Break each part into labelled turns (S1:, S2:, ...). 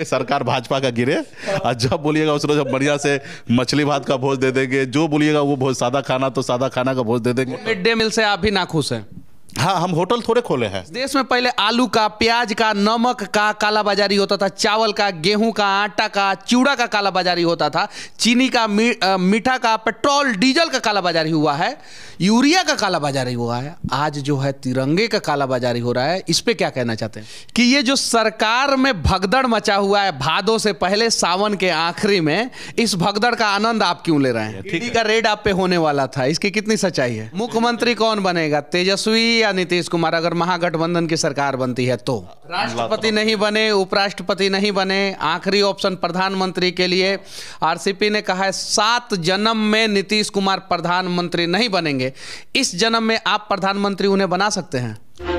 S1: ये सरकार भाजपा का गिरे और जब बोलिएगा उस रोज बढ़िया से मछली भात का भोज दे देंगे जो बोलिएगा वो भोज सादा खाना तो सादा खाना का भोज दे देंगे
S2: मिड डे मील से आप भी नाखुश हैं हाँ
S1: हम होटल थोड़े खोले हैं
S2: देश में पहले आलू का प्याज का नमक का काला बाजारी होता था चावल का गेहूं का आटा का चूड़ा का काला बाजारी होता था चीनी का मी, आ, मीठा का पेट्रोल डीजल का काला बाजारी हुआ है यूरिया का काला बाजारी हुआ है आज जो है तिरंगे का काला बाजारी हो रहा है इस पर क्या कहना चाहते हैं कि ये जो सरकार में भगदड़ मचा हुआ है भादों से पहले सावन के आखिरी में इस भगदड़ का आनंद आप क्यों ले रहे हैं ठीक का रेड आप पे होने वाला था इसकी कितनी सच्चाई है मुख्यमंत्री कौन बनेगा तेजस्वी या नीतीश कुमार अगर महागठबंधन की सरकार बनती है तो राष्ट्रपति नहीं बने उपराष्ट्रपति नहीं बने आखिरी ऑप्शन प्रधानमंत्री के लिए आरसीपी ने कहा है सात जन्म में नीतीश कुमार प्रधानमंत्री नहीं बनेंगे इस जन्म में आप प्रधानमंत्री उन्हें बना सकते हैं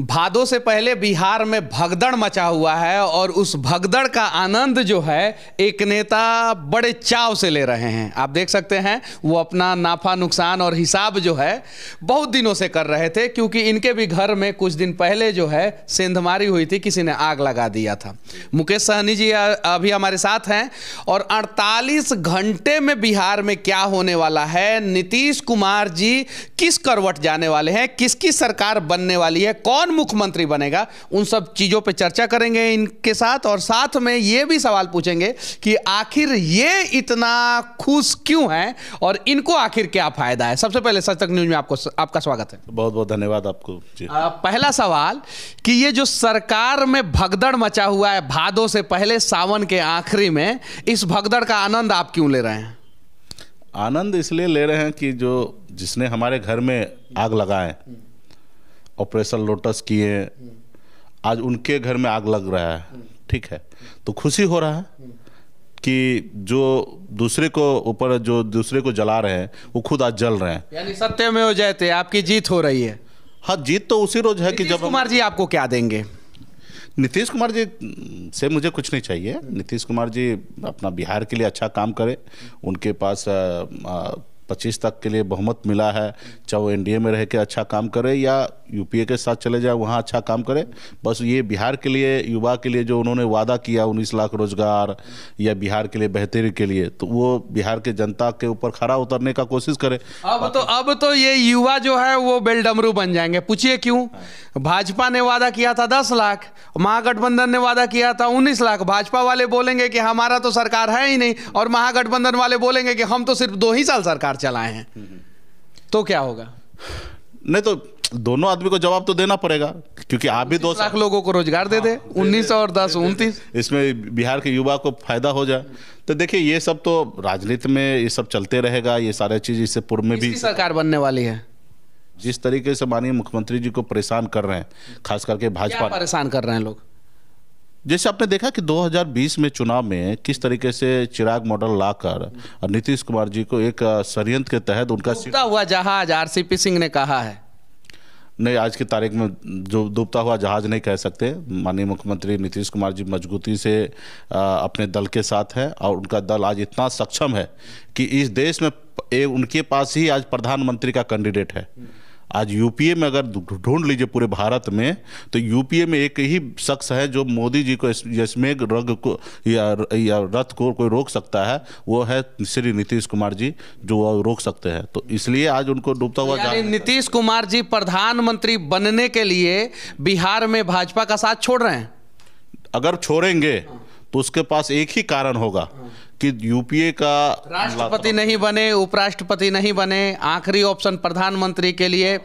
S2: भादों से पहले बिहार में भगदड़ मचा हुआ है और उस भगदड़ का आनंद जो है एक नेता बड़े चाव से ले रहे हैं आप देख सकते हैं वो अपना नाफा नुकसान और हिसाब जो है बहुत दिनों से कर रहे थे क्योंकि इनके भी घर में कुछ दिन पहले जो है सेंधमारी हुई थी किसी ने आग लगा दिया था मुकेश सहनी जी अभी हमारे साथ हैं और अड़तालीस घंटे में बिहार में क्या होने वाला है नीतीश कुमार जी किस करवट जाने वाले हैं किसकी सरकार बनने वाली है कौन कौन मुख्यमंत्री बनेगा उन सब चीज़ों पर चर्चा करेंगे इनके साथ और साथ में ये भी सवाल पूछेंगे कि आखिर ये इतना खुश क्यों है और इनको आखिर क्या फ़ायदा है सबसे पहले सच तक न्यूज़ में आपको आपका स्वागत है बहुत बहुत धन्यवाद आपको आ, पहला सवाल कि ये जो सरकार में भगदड़ मचा हुआ है भादों से पहले सावन के आखिरी में इस भगदड़ का आनंद आप क्यों ले रहे हैं
S1: आनंद इसलिए ले रहे हैं कि जो जिसने हमारे घर में आग लगाए ऑपरेशन लोटस किए आज उनके घर में आग लग रहा है ठीक है तो खुशी हो रहा है कि जो दूसरे को ऊपर जो दूसरे को जला रहे हैं वो खुद आज जल रहे हैं
S2: यानी सत्य में हो जाते तो आपकी जीत हो रही है हाँ जीत तो उसी रोज है कि जब कुमार जी आपको क्या देंगे नीतीश कुमार जी से
S1: मुझे कुछ नहीं चाहिए नीतीश कुमार जी अपना बिहार के लिए अच्छा काम करें उनके पास पच्चीस तक के लिए बहुमत मिला है चाहे वो एनडीए में रह के अच्छा काम करे या यूपीए के साथ चले जाए वहाँ अच्छा काम करे बस ये बिहार के लिए युवा के लिए जो उन्होंने वादा किया उन्नीस लाख रोजगार या बिहार के लिए बेहतरी के लिए तो वो बिहार के जनता के ऊपर खड़ा उतरने का कोशिश करे
S2: अब तो अब तो ये युवा जो है वो बेलडमरू बन जाएंगे पूछिए क्यों हाँ। भाजपा ने वादा किया था दस लाख महागठबंधन ने वादा किया था उन्नीस लाख भाजपा वाले बोलेंगे कि हमारा तो सरकार है ही नहीं और महागठबंधन वाले बोलेंगे कि हम तो सिर्फ दो ही साल सरकार चलाए हैं हम्म। तो क्या होगा नहीं तो दोनों आदमी को जवाब तो देना पड़ेगा क्योंकि आप भी दो लाख लोगों को रोजगार दे दे हाँ, उन्नीस और दस उनतीस
S1: इसमें बिहार के युवा को फायदा हो जाए तो देखिए ये सब तो राजनीति में ये सब चलते रहेगा ये सारे चीज इससे पूर्व में भी सरकार बनने वाली है जिस तरीके से माननीय मुख्यमंत्री जी को परेशान कर रहे हैं खास करके भाजपा परेशान कर रहे हैं लोग जैसे आपने देखा कि 2020 में चुनाव में किस तरीके से चिराग मॉडल लाकर नीतीश कुमार जी को एक षडयंत्र के तहत उनका
S2: हुआ जहाज आरसीपी सिंह ने कहा है
S1: नहीं आज की तारीख में जो डूबता हुआ जहाज नहीं कह सकते माननीय मुख्यमंत्री नीतीश कुमार जी मजबूती से अपने दल के साथ हैं और उनका दल आज इतना सक्षम है कि इस देश में ए, उनके पास ही आज प्रधानमंत्री का कैंडिडेट है आज यूपीए में अगर ढूंढ लीजिए पूरे भारत में तो यूपीए में एक ही शख्स है जो मोदी जी को इसमें रग को या, या रथ को कोई रोक सकता है वो है श्री नीतीश कुमार जी जो रोक सकते हैं तो इसलिए आज उनको डूबता हुआ
S2: नीतीश कुमार जी प्रधानमंत्री बनने के लिए बिहार में भाजपा का साथ छोड़ रहे हैं
S1: अगर छोड़ेंगे तो उसके पास एक ही कारण होगा कि यूपीए का राष्ट्रपति
S2: नहीं बने उपराष्ट्रपति नहीं बने आखिरी ऑप्शन प्रधानमंत्री के लिए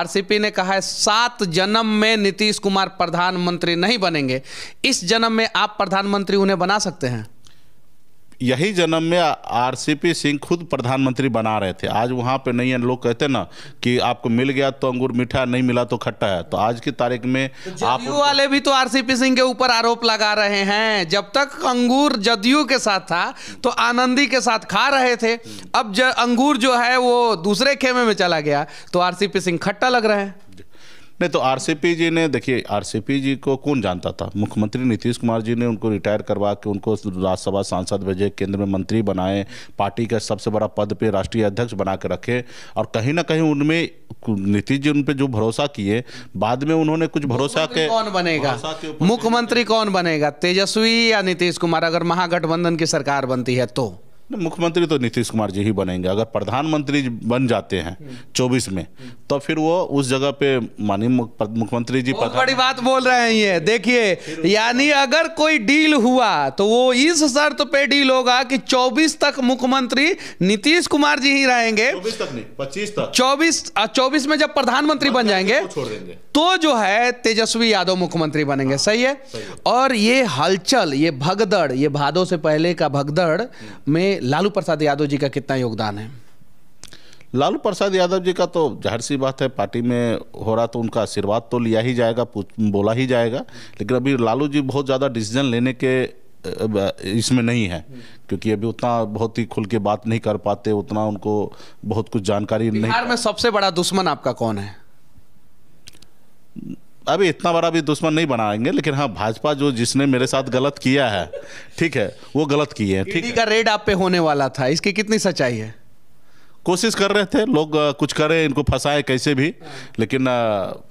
S2: आरसीपी ने कहा है सात जन्म में नीतीश कुमार प्रधानमंत्री नहीं बनेंगे इस जन्म में आप प्रधानमंत्री उन्हें बना सकते हैं
S1: यही जन्म में आरसीपी सिंह खुद प्रधानमंत्री बना रहे थे आज वहाँ पे नहीं है लोग कहते ना कि आपको मिल गया तो अंगूर मीठा नहीं मिला तो खट्टा है तो आज की तारीख में तो आप
S2: वाले भी तो आरसीपी सिंह के ऊपर आरोप लगा रहे हैं जब तक अंगूर जदयू के साथ था तो आनंदी के साथ खा रहे थे अब अंगूर जो है वो दूसरे खेमे में चला गया तो आर सिंह खट्टा लग रहे हैं
S1: नहीं तो आरसीपी जी ने देखिए आरसीपी जी को कौन जानता था मुख्यमंत्री नीतीश कुमार जी ने उनको रिटायर करवा के उनको राज्यसभा सांसद भेजे केंद्र में मंत्री बनाए पार्टी का सबसे बड़ा पद पे राष्ट्रीय अध्यक्ष बना के रखे और कहीं ना कहीं उनमें नीतीश जी उन पर जो भरोसा
S2: किए बाद में उन्होंने कुछ भरोसा के कौन बनेगा मुख्यमंत्री कौन बनेगा तेजस्वी या नीतीश कुमार अगर महागठबंधन की सरकार बनती है तो मुख्यमंत्री तो नीतीश कुमार जी ही
S1: बनेंगे अगर प्रधानमंत्री बन जाते हैं चौबीस में तो फिर वो उस जगह पे माननीय मुख्यमंत्री जी बहुत
S2: बड़ी बात बोल रहे हैं ये देखिए यानी अगर कोई डील हुआ तो वो इस शर्त पे डील होगा कि चौबीस तक मुख्यमंत्री नीतीश कुमार जी ही रहेंगे तक नहीं पच्चीस तक चौबीस चौबीस में जब प्रधानमंत्री बन जाएंगे तो जो है तेजस्वी यादव मुख्यमंत्री बनेंगे हाँ, सही है और ये हलचल ये भगदड़ ये भादो से पहले का भगदड़ में लालू प्रसाद यादव जी का कितना योगदान है
S1: लालू प्रसाद यादव जी का तो जाहिर सी बात है पार्टी में हो रहा तो उनका आशीर्वाद तो लिया ही जाएगा बोला ही जाएगा लेकिन अभी लालू जी बहुत ज़्यादा डिसीजन लेने के इसमें नहीं है क्योंकि अभी उतना बहुत ही खुल के बात नहीं कर पाते
S2: उतना उनको बहुत कुछ जानकारी नहीं में सबसे बड़ा दुश्मन आपका कौन है
S1: अभी इतना बड़ा भी दुश्मन नहीं बनाएंगे लेकिन हाँ भाजपा जो जिसने मेरे साथ गलत किया है ठीक है वो गलत किए हैं ठीक है का रेड
S2: आप पे होने वाला था इसकी कितनी सच्चाई है
S1: कोशिश कर रहे थे लोग कुछ करें इनको फंसाएं कैसे भी लेकिन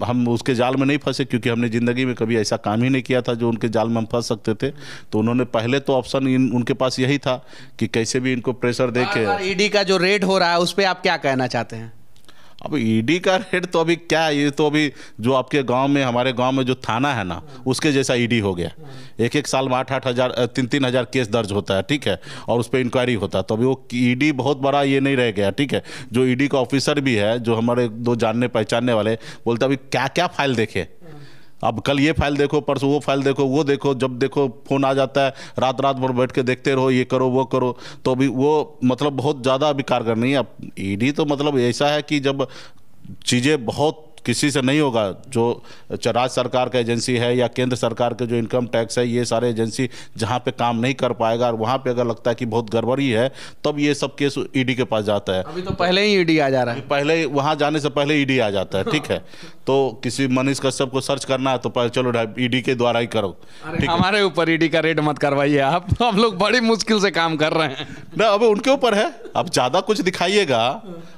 S1: हम उसके जाल में नहीं फंसे क्योंकि हमने ज़िंदगी में कभी ऐसा काम ही नहीं किया था जो उनके जाल में हम फंस सकते थे तो उन्होंने पहले तो ऑप्शन उनके पास यही था कि कैसे भी इनको प्रेशर दे के
S2: ईडी का जो रेट हो रहा है उस पर आप क्या कहना चाहते हैं
S1: अब ईडी e का रेट तो अभी क्या है ये तो अभी जो आपके गांव में हमारे गांव में जो थाना है ना उसके जैसा ईडी e हो गया एक एक साल में आठ आठ हज़ार तीन तीन हज़ार केस दर्ज होता है ठीक है और उस पर इंक्वायरी होता है तो अभी वो ईडी e बहुत बड़ा ये नहीं रह गया ठीक है जो ईडी का ऑफिसर भी है जो हमारे दो जानने पहचानने वाले बोलते अभी क्या क्या फाइल देखे अब कल ये फाइल देखो परसों वो फाइल देखो वो देखो जब देखो फ़ोन आ जाता है रात रात भर बैठ के देखते रहो ये करो वो करो तो अभी वो मतलब बहुत ज़्यादा अभी कारगर नहीं है अब ईडी तो मतलब ऐसा है कि जब चीज़ें बहुत किसी से नहीं होगा जो अच्छा, राज्य सरकार का एजेंसी है या केंद्र सरकार के जो इनकम टैक्स है ये सारे एजेंसी जहाँ पे काम नहीं कर पाएगा और वहाँ पे अगर लगता है कि बहुत गड़बड़ी है तब ये सब केस ईडी के पास जाता है अभी तो पहले ही ईडी आ जा रहा है पहले वहाँ जाने से पहले ईडी आ जाता है ठीक है हाँ। तो किसी मनीष कश्यप को सर्च करना है तो पहले चलो ईडी के द्वारा ही करो हमारे ऊपर ईडी का रेट मत करवाइए आप हम लोग बड़ी मुश्किल से काम कर रहे हैं ना अब उनके ऊपर है अब ज़्यादा कुछ दिखाइएगा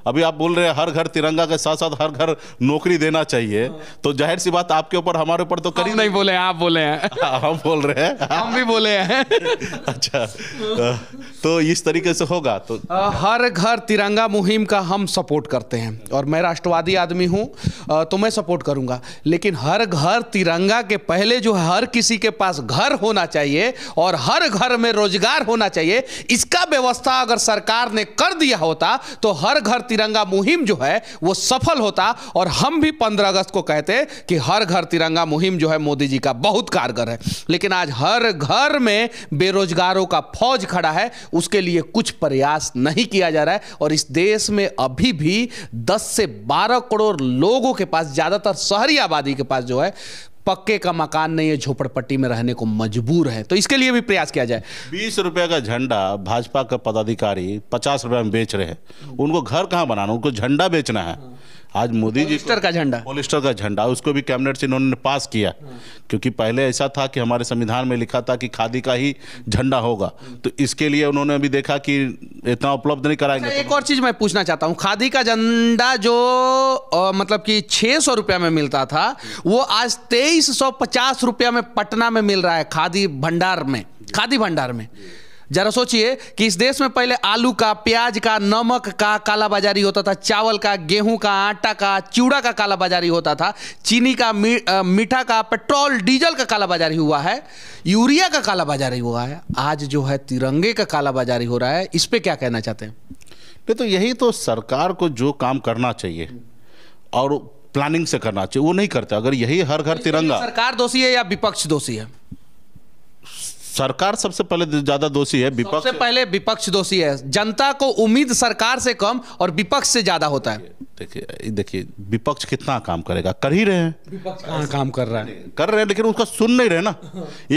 S1: अभी आप बोल रहे हैं हर घर तिरंगा के साथ साथ हर घर नौकरी देना चाहिए तो जाहिर सी बात आपके ऊपर हमारे ऊपर तो कर ही नहीं बोले आप बोले हैं हाँ, हम बोल रहे हैं हम भी बोले हैं अच्छा तो इस तरीके से होगा तो
S2: हर घर तिरंगा मुहिम का हम सपोर्ट करते हैं और मैं राष्ट्रवादी आदमी हूँ तो मैं सपोर्ट करूंगा लेकिन हर घर तिरंगा के पहले जो हर किसी के पास घर होना चाहिए और हर घर में रोजगार होना चाहिए इसका व्यवस्था व्यवस्था अगर सरकार ने कर दिया होता तो हर घर तिरंगा मुहिम जो है वो सफल होता और हम भी पंद्रह अगस्त को कहते कि हर घर तिरंगा मुहिम जो है मोदी जी का बहुत कारगर है लेकिन आज हर घर में बेरोजगारों का फौज खड़ा है उसके लिए कुछ प्रयास नहीं किया जा रहा है और इस देश में अभी भी दस से बारह करोड़ लोगों के पास ज़्यादातर शहरी आबादी के पास जो है पक्के का मकान नहीं है झोपड़पट्टी में रहने को मजबूर है तो इसके लिए भी प्रयास किया जाए
S1: बीस रुपए का झंडा भाजपा का पदाधिकारी पचास रुपए में बेच रहे हैं उनको घर कहाँ बनाना उनको झंडा बेचना है आज मोदी जी का झंडा पोलिस्टर का झंडा उसको भी कैबिनेट से इन्होंने पास किया क्योंकि पहले ऐसा था कि हमारे संविधान में लिखा था कि खादी का ही झंडा होगा तो इसके लिए उन्होंने अभी देखा कि इतना उपलब्ध नहीं कराएंगे अच्छा, तो-
S2: एक और चीज़ मैं पूछना चाहता हूँ खादी का झंडा जो मतलब कि छह सौ में मिलता था वो आज तेईस सौ रुपया में पटना में मिल रहा है खादी भंडार में खादी भंडार में जरा सोचिए कि इस देश में पहले आलू का प्याज का नमक का कालाबाजारी होता था चावल का गेहूं का आटा का चूड़ा का कालाबाजारी होता था चीनी का मी, मीठा का पेट्रोल डीजल का कालाबाजारी हुआ है यूरिया का कालाबाजारी हुआ है आज जो है तिरंगे का कालाबाजारी हो रहा है इस पर क्या कहना चाहते हैं
S1: नहीं तो यही तो सरकार को जो काम करना चाहिए और प्लानिंग से करना चाहिए वो नहीं करता अगर यही हर घर तिरंगा सरकार दोषी है या विपक्ष दोषी है
S2: सरकार सबसे पहले ज्यादा दोषी है विपक्ष सबसे पहले विपक्ष दोषी है जनता को उम्मीद सरकार से कम और विपक्ष से ज्यादा होता है
S1: देखिए देखिए विपक्ष कितना काम करेगा कर ही रहे हैं विपक्ष कहाँ काम कर रहा है कर रहे हैं लेकिन उसका सुन नहीं रहे ना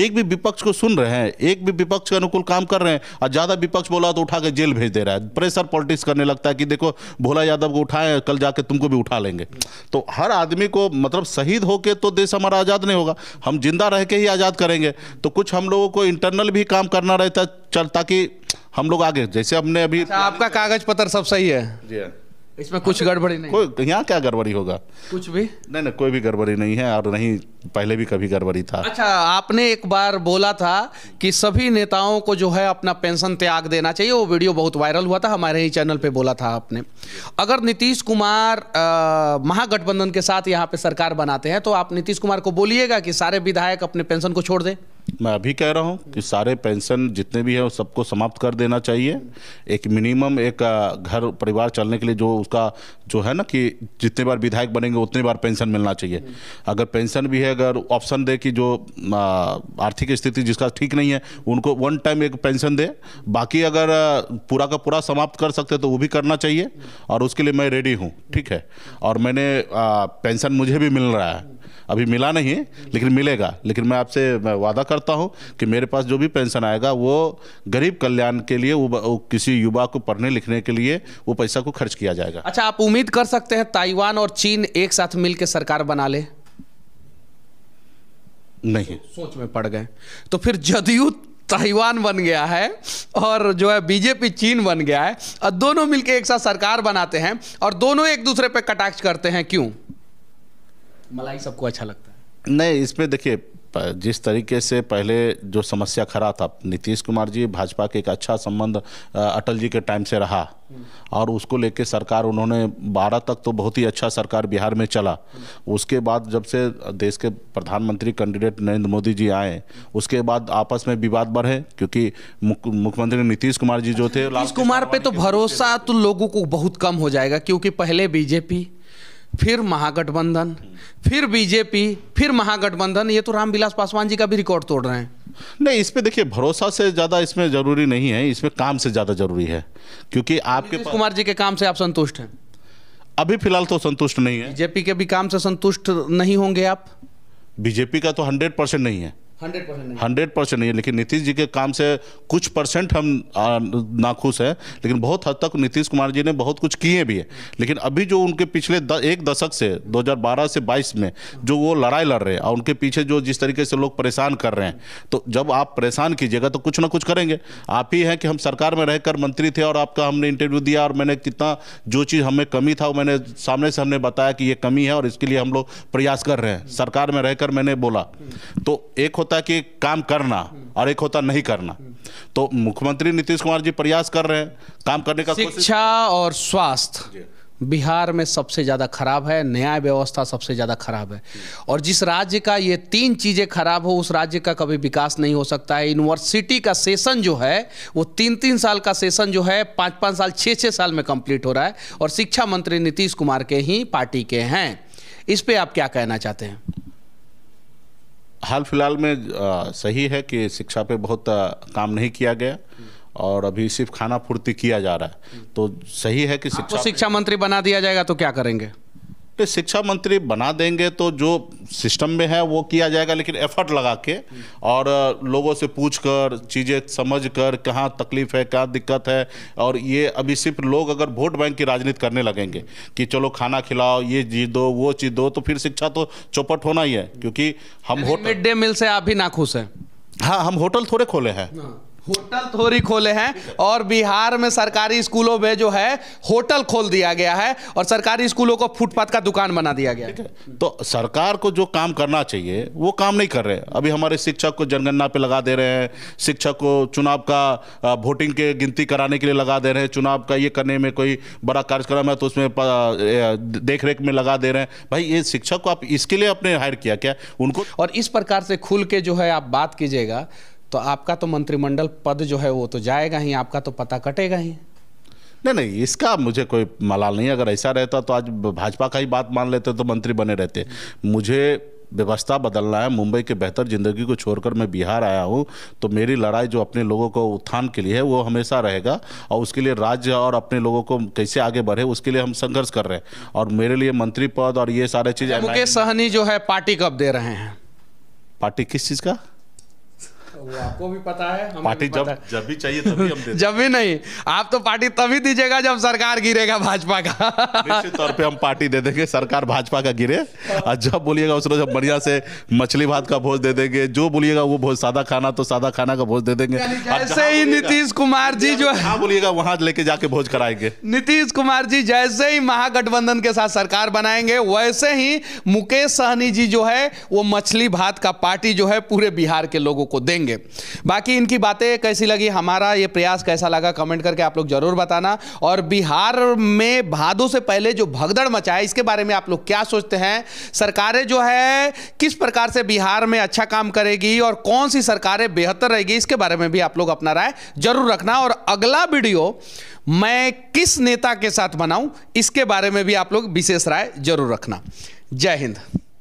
S1: एक भी विपक्ष को सुन रहे हैं एक भी विपक्ष के अनुकूल काम कर रहे हैं और ज्यादा विपक्ष बोला तो उठा के जेल भेज दे रहा है प्रेशर पॉलिटिक्स करने लगता है कि देखो भोला यादव को उठाए कल जाके तुमको भी उठा लेंगे तो हर आदमी को मतलब शहीद होके तो देश हमारा आज़ाद नहीं होगा हम जिंदा रह के ही आज़ाद करेंगे तो कुछ हम लोगों को इंटरनल भी काम करना रहता चल ताकि हम लोग आगे जैसे हमने अभी अच्छा, आपका कागज पत्र सब सही है जी हाँ। इसमें कुछ गड़बड़ी नहीं कोई यहाँ क्या गड़बड़ी होगा कुछ भी नहीं नहीं कोई भी गड़बड़ी नहीं है और नहीं पहले भी कभी गड़बड़ी था
S2: अच्छा आपने एक बार बोला था कि सभी नेताओं को जो है अपना पेंशन त्याग देना चाहिए वो वीडियो बहुत वायरल हुआ था हमारे ही चैनल पे बोला था आपने अगर नीतीश कुमार महागठबंधन के साथ यहाँ पे सरकार बनाते हैं तो आप नीतीश कुमार को बोलिएगा कि सारे विधायक अपने पेंशन को छोड़ दें
S1: मैं अभी कह रहा हूं कि सारे पेंशन जितने भी हैं सबको समाप्त कर देना चाहिए एक मिनिमम एक घर परिवार चलने के लिए जो उसका जो है ना कि जितने बार विधायक बनेंगे उतने बार पेंशन मिलना चाहिए अगर पेंशन भी है अगर ऑप्शन दे कि जो आर्थिक स्थिति जिसका ठीक नहीं है उनको वन टाइम एक पेंशन दे बाकी अगर पूरा का पूरा समाप्त कर सकते तो वो भी करना चाहिए और उसके लिए मैं रेडी हूँ ठीक है और मैंने पेंशन मुझे भी मिल रहा है अभी मिला नहीं लेकिन मिलेगा लेकिन मैं आपसे वादा कर करता हूँ कि मेरे पास जो भी पेंशन आएगा वो गरीब कल्याण के लिए वो किसी युवा को पढ़ने लिखने के लिए वो पैसा को खर्च किया जाएगा
S2: अच्छा आप उम्मीद कर सकते हैं ताइवान और चीन एक साथ मिलकर सरकार बना ले नहीं सोच में पड़ गए तो फिर जदयू ताइवान बन गया है और जो है बीजेपी चीन बन गया है और दोनों मिलके एक साथ सरकार बनाते हैं और दोनों एक दूसरे पे कटाक्ष करते हैं क्यों मलाई सबको अच्छा लगता
S1: है नहीं इसमें देखिए जिस तरीके से पहले जो समस्या खड़ा था नीतीश कुमार जी भाजपा के एक अच्छा संबंध अटल जी के टाइम से रहा और उसको लेके सरकार उन्होंने बारह तक तो बहुत ही अच्छा सरकार बिहार में चला उसके बाद जब से देश के प्रधानमंत्री कैंडिडेट नरेंद्र मोदी जी आए उसके बाद आपस में
S2: विवाद बढ़े क्योंकि मुख्यमंत्री नीतीश कुमार जी जो थे नीतीश कुमार पे तो भरोसा तो लोगों को बहुत कम हो जाएगा क्योंकि पहले बीजेपी फिर महागठबंधन फिर बीजेपी फिर महागठबंधन ये तो रामविलास पासवान जी का भी रिकॉर्ड तोड़ रहे हैं नहीं इस पे
S1: देखिए भरोसा से ज़्यादा इसमें ज़रूरी नहीं है इसमें काम से ज़्यादा ज़रूरी है क्योंकि आपके कुमार
S2: जी के काम से आप संतुष्ट हैं अभी फिलहाल तो
S1: संतुष्ट नहीं है बीजेपी
S2: के भी काम से संतुष्ट
S1: नहीं होंगे आप बीजेपी का तो हंड्रेड परसेंट नहीं है हंड्रेड परसेंट हंड्रेड परसेंट नहीं है लेकिन नीतीश जी के काम से कुछ परसेंट हम नाखुश हैं लेकिन बहुत हद तक नीतीश कुमार जी ने बहुत कुछ किए भी है लेकिन अभी जो उनके पिछले द, एक दशक से 2012 से 22 में जो वो लड़ाई लड़ रहे हैं और उनके पीछे जो जिस तरीके से लोग परेशान कर रहे हैं तो जब आप परेशान कीजिएगा तो कुछ ना कुछ करेंगे आप ही हैं कि हम सरकार में रहकर मंत्री थे और आपका हमने इंटरव्यू दिया और मैंने कितना जो चीज़ हमें कमी था वो मैंने सामने से हमने बताया कि ये कमी है और इसके लिए हम लोग प्रयास कर रहे हैं सरकार में रहकर मैंने बोला तो एक होता है कि काम करना और एक होता नहीं करना तो मुख्यमंत्री नीतीश कुमार जी प्रयास कर रहे हैं काम करने का शिक्षा
S2: और स्वास्थ्य बिहार में सबसे ज़्यादा खराब है न्याय व्यवस्था सबसे ज़्यादा खराब है और जिस राज्य का ये तीन चीज़ें खराब हो उस राज्य का कभी विकास नहीं हो सकता है यूनिवर्सिटी का सेशन जो है वो तीन तीन साल का सेशन जो है पाँच पाँच साल छः छः साल में कंप्लीट हो रहा है और शिक्षा मंत्री नीतीश कुमार के ही पार्टी के हैं इस पर आप क्या कहना चाहते हैं
S1: हाल फिलहाल में सही है कि शिक्षा पे बहुत काम नहीं किया गया और अभी सिर्फ खाना पूर्ति किया जा रहा है तो सही है कि हाँ, शिक्षा तो शिक्षा मंत्री बना दिया जाएगा तो क्या करेंगे कि शिक्षा मंत्री बना देंगे तो जो सिस्टम में है वो किया जाएगा लेकिन एफर्ट लगा के और लोगों से पूछ कर चीज़ें समझ कर कहाँ तकलीफ है क्या दिक्कत है और ये अभी सिर्फ लोग अगर वोट बैंक की राजनीति करने लगेंगे कि चलो खाना खिलाओ ये चीज़ दो वो चीज़ दो तो फिर शिक्षा तो चौपट होना ही है क्योंकि हम मिड डे मील से आप भी खुश हैं हाँ हम होटल थोड़े खोले हैं हाँ।
S2: होटल थोड़ी खोले हैं और बिहार में सरकारी स्कूलों में जो है होटल खोल दिया गया है और सरकारी स्कूलों को फुटपाथ का दुकान बना दिया गया है
S1: तो सरकार को जो काम करना चाहिए वो काम नहीं कर रहे अभी हमारे शिक्षक को जनगणना पे लगा दे रहे हैं शिक्षक को चुनाव का वोटिंग के गिनती कराने के लिए लगा दे रहे हैं चुनाव का ये करने में कोई बड़ा कार्यक्रम है तो उसमें देख रेख में लगा दे रहे हैं भाई ये शिक्षक को आप इसके
S2: लिए आपने हायर किया क्या उनको और इस प्रकार से खुल के जो है आप बात कीजिएगा तो आपका तो मंत्रिमंडल पद जो है वो तो जाएगा ही आपका तो पता कटेगा ही नहीं नहीं इसका
S1: मुझे कोई मलाल नहीं अगर ऐसा रहता तो आज भाजपा का ही बात मान लेते तो मंत्री बने रहते मुझे व्यवस्था बदलना है मुंबई के बेहतर ज़िंदगी को छोड़कर मैं बिहार आया हूँ तो मेरी लड़ाई जो अपने लोगों को उत्थान के लिए है वो हमेशा रहेगा और उसके लिए राज्य और अपने लोगों को कैसे आगे बढ़े उसके लिए हम संघर्ष कर रहे हैं और मेरे लिए मंत्री पद और ये सारे चीजें मुकेश
S2: सहनी जो है पार्टी कब दे रहे हैं पार्टी किस चीज़ का आपको भी पता है पार्टी जब जब भी चाहिए तभी हम देते जब भी नहीं आप तो पार्टी तभी दीजिएगा जब सरकार गिरेगा भाजपा का निश्चित
S1: तौर पे हम पार्टी दे देंगे सरकार भाजपा का गिरे और जब बोलिएगा उस रोज बढ़िया से मछली भात का भोज दे देंगे जो बोलिएगा वो भोज सादा खाना तो सादा खाना का भोज दे देंगे जैसे ही नीतीश कुमार जी जो है बोलिएगा वहां लेके जाके भोज कराएंगे
S2: नीतीश कुमार जी जैसे ही महागठबंधन के साथ सरकार बनाएंगे वैसे ही मुकेश सहनी जी जो है वो मछली भात का पार्टी जो है पूरे बिहार के लोगों को देंगे करेंगे बाकी इनकी बातें कैसी लगी हमारा ये प्रयास कैसा लगा कमेंट करके आप लोग जरूर बताना और बिहार में भादों से पहले जो भगदड़ मचा है इसके बारे में आप लोग क्या सोचते हैं सरकारें जो है किस प्रकार से बिहार में अच्छा काम करेगी और कौन सी सरकारें बेहतर रहेगी इसके बारे में भी आप लोग अपना राय जरूर रखना और अगला वीडियो मैं किस नेता के साथ बनाऊं इसके बारे में भी आप लोग विशेष राय जरूर रखना जय हिंद